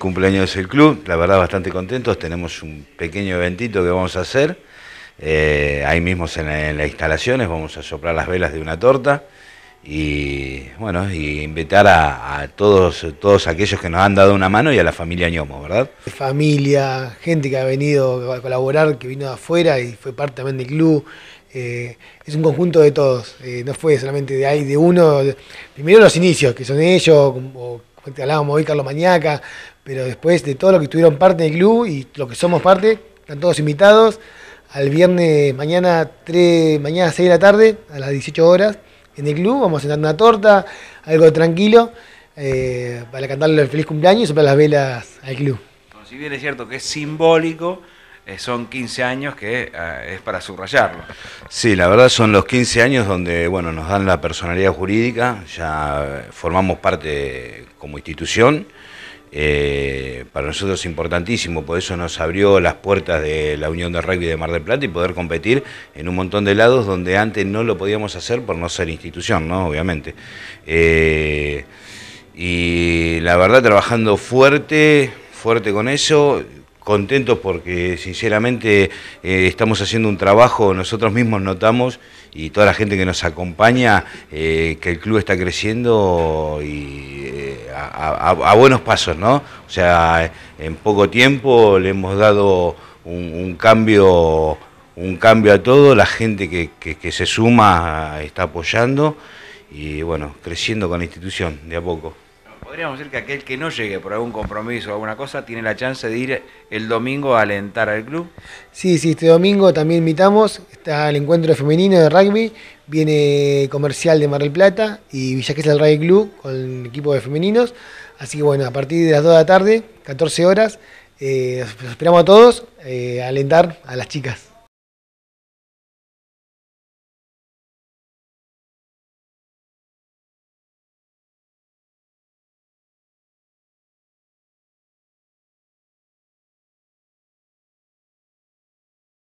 Cumpleaños del club, la verdad bastante contentos, tenemos un pequeño eventito que vamos a hacer, eh, ahí mismos en, las instalaciones vamos a soplar las velas de una torta y bueno, y invitar a, todos, todos aquellos que nos han dado una mano y a la familia Ñomo, ¿verdad? Familia, gente que ha venido a colaborar, que vino de afuera y fue parte también del club, eh, es un conjunto de todos, eh, no fue solamente de ahí, de uno, primero los inicios, que son ellos, como hablábamos hoy Carlos Mañaca, pero después de todo lo que estuvieron parte del club y lo que somos parte, están todos invitados al viernes mañana tres mañana 6 de la tarde, a las 18 horas, en el club, vamos a cenar una torta, algo tranquilo, eh, para cantarle el feliz cumpleaños y soplar las velas al club. si bien es cierto que es simbólico, eh, son 15 años que eh, es para subrayarlo. Sí, la verdad son los 15 años donde bueno, nos dan la personalidad jurídica, ya formamos parte como institución. Eh, para nosotros es importantísimo, por eso nos abrió las puertas de la Unión de Rugby de Mar del Plata y poder competir en un montón de lados donde antes no lo podíamos hacer por no ser institución, ¿no? Obviamente. Eh, y la verdad, trabajando fuerte, fuerte con eso, contentos porque sinceramente eh, estamos haciendo un trabajo, nosotros mismos notamos y toda la gente que nos acompaña que el club está creciendo y a, buenos pasos, ¿no? O sea, en poco tiempo le hemos dado un, cambio un cambio a todo, la gente que, se suma está apoyando y bueno, creciendo con la institución de a poco. Podríamos decir que aquel que no llegue por algún compromiso o alguna cosa tiene la chance de ir el domingo a alentar al club. Sí, sí, este domingo también invitamos, está el encuentro femenino de rugby, viene comercial de Mar del Plata y Villa del el Rugby Club con el equipo de femeninos. Así que bueno, a partir de las 2 de la tarde, 14 horas, eh, esperamos a todos eh, a alentar a las chicas.